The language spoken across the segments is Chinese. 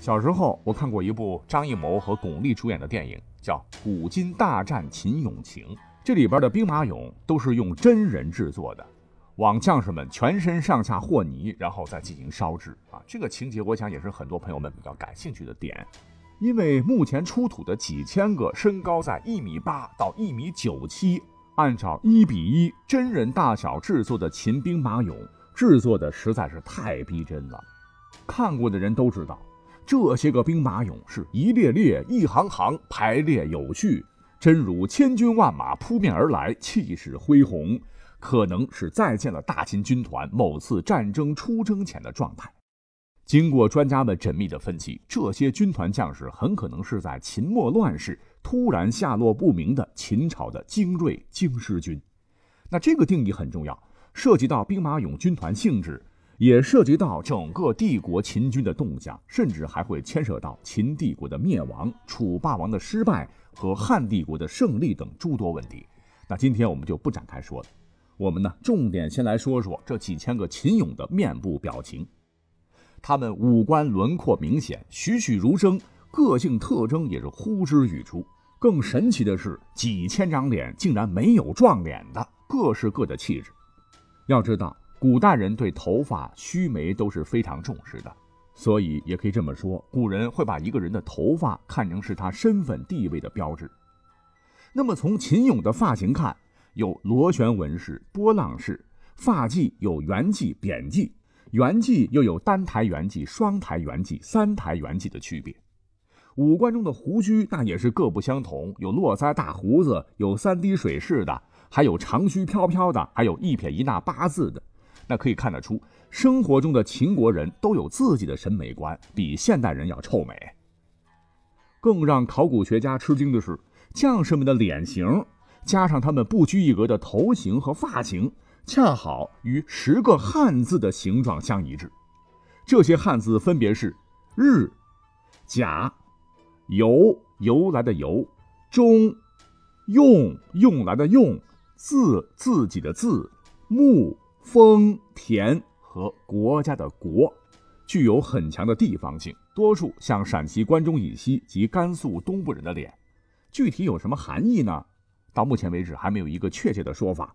小时候，我看过一部张艺谋和巩俐主演的电影，叫《古今大战秦俑情》。这里边的兵马俑都是用真人制作的，往将士们全身上下和泥，然后再进行烧制。啊，这个情节，我想也是很多朋友们比较感兴趣的点。因为目前出土的几千个身高在一米八到一米九七，按照一比一真人大小制作的秦兵马俑，制作的实在是太逼真了。看过的人都知道。这些个兵马俑是一列列、一行行排列有序，真如千军万马扑面而来，气势恢宏，可能是再见了大秦军团某次战争出征前的状态。经过专家们缜密的分析，这些军团将士很可能是在秦末乱世突然下落不明的秦朝的精锐京师军。那这个定义很重要，涉及到兵马俑军团性质。也涉及到整个帝国秦军的动向，甚至还会牵涉到秦帝国的灭亡、楚霸王的失败和汉帝国的胜利等诸多问题。那今天我们就不展开说了，我们呢重点先来说说这几千个秦俑的面部表情，他们五官轮廓明显，栩栩如生，个性特征也是呼之欲出。更神奇的是，几千张脸竟然没有撞脸的，各是各的气质。要知道。古代人对头发、须眉都是非常重视的，所以也可以这么说，古人会把一个人的头发看成是他身份地位的标志。那么从秦俑的发型看，有螺旋纹式、波浪式发髻，有圆髻、扁髻，圆髻又有单台圆髻、双台圆髻、三台圆髻的区别。五官中的胡须那也是各不相同，有络腮大胡子，有三滴水似的，还有长须飘飘的，还有一撇一捺八字的。那可以看得出，生活中的秦国人都有自己的审美观，比现代人要臭美。更让考古学家吃惊的是，将士们的脸型，加上他们不拘一格的头型和发型，恰好与十个汉字的形状相一致。这些汉字分别是：日、甲、由由来的由、中、用用来的用、字自己的字、木。丰田和国家的国，具有很强的地方性，多数像陕西关中以西及甘肃东部人的脸，具体有什么含义呢？到目前为止还没有一个确切的说法。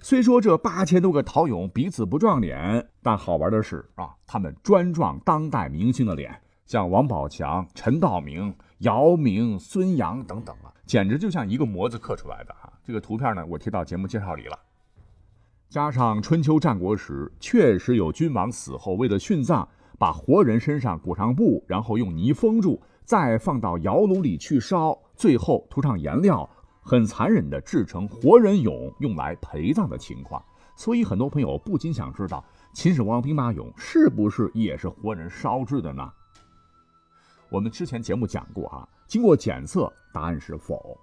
虽说这八千多个陶俑彼此不撞脸，但好玩的是啊，他们专撞当代明星的脸，像王宝强、陈道明、姚明、孙杨等等啊，简直就像一个模子刻出来的啊！这个图片呢，我贴到节目介绍里了。加上春秋战国时确实有君王死后为了殉葬，把活人身上裹上布，然后用泥封住，再放到窑炉里去烧，最后涂上颜料，很残忍地制成活人俑，用来陪葬的情况。所以，很多朋友不禁想知道，秦始皇兵马俑是不是也是活人烧制的呢？我们之前节目讲过，啊，经过检测，答案是否。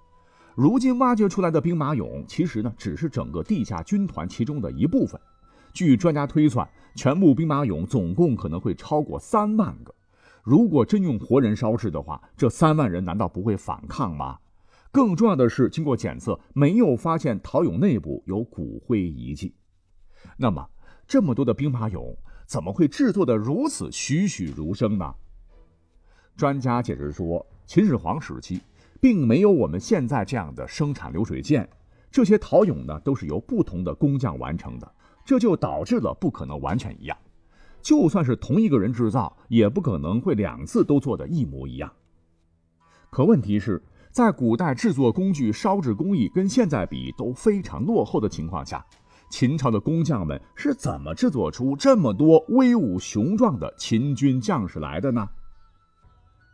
如今挖掘出来的兵马俑，其实呢，只是整个地下军团其中的一部分。据专家推算，全部兵马俑总共可能会超过三万个。如果真用活人烧制的话，这三万人难道不会反抗吗？更重要的是，经过检测，没有发现陶俑内部有骨灰遗迹。那么，这么多的兵马俑，怎么会制作的如此栩栩如生呢？专家解释说，秦始皇时期。并没有我们现在这样的生产流水线，这些陶俑呢都是由不同的工匠完成的，这就导致了不可能完全一样。就算是同一个人制造，也不可能会两次都做的一模一样。可问题是，在古代制作工具、烧制工艺跟现在比都非常落后的情况下，秦朝的工匠们是怎么制作出这么多威武雄壮的秦军将士来的呢？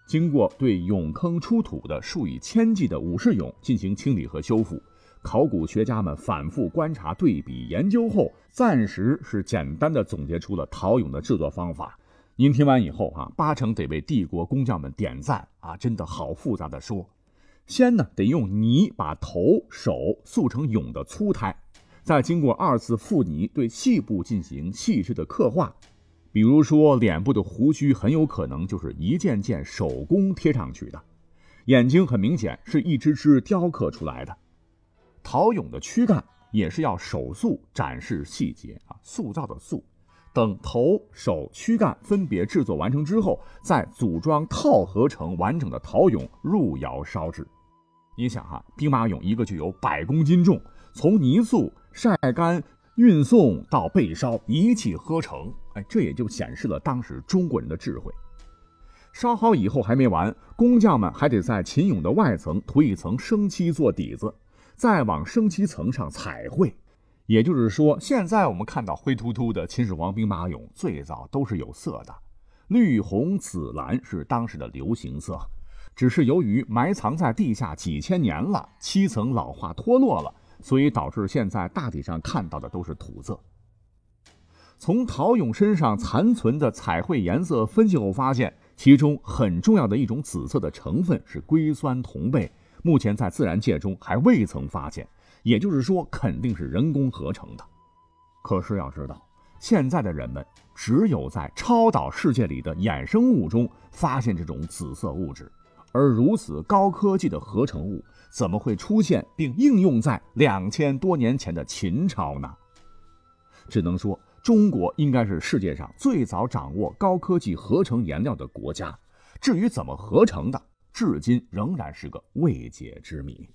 经过对俑坑出土的数以千计的武士俑进行清理和修复，考古学家们反复观察、对比研究后，暂时是简单的总结出了陶俑的制作方法。您听完以后啊，八成得为帝国工匠们点赞啊！真的好复杂的说，先呢得用泥把头、手塑成俑的粗胎，再经过二次覆泥，对细部进行细致的刻画。比如说，脸部的胡须很有可能就是一件件手工贴上去的，眼睛很明显是一只只雕刻出来的，陶俑的躯干也是要手塑展示细节啊，塑造的塑。等头、手、躯干分别制作完成之后，再组装套合成完整的陶俑，入窑烧制。你想哈，兵马俑一个就有百公斤重，从泥塑晒干。运送到被烧，一气呵成。哎，这也就显示了当时中国人的智慧。烧好以后还没完，工匠们还得在秦俑的外层涂一层生漆做底子，再往生漆层上彩绘。也就是说，现在我们看到灰秃秃的秦始皇兵马俑，最早都是有色的，绿、红、紫、蓝是当时的流行色。只是由于埋藏在地下几千年了，漆层老化脱落了。所以导致现在大体上看到的都是土色。从陶俑身上残存的彩绘颜色分析后发现，其中很重要的一种紫色的成分是硅酸铜钡，目前在自然界中还未曾发现，也就是说肯定是人工合成的。可是要知道，现在的人们只有在超导世界里的衍生物中发现这种紫色物质。而如此高科技的合成物，怎么会出现并应用在两千多年前的秦朝呢？只能说，中国应该是世界上最早掌握高科技合成颜料的国家。至于怎么合成的，至今仍然是个未解之谜。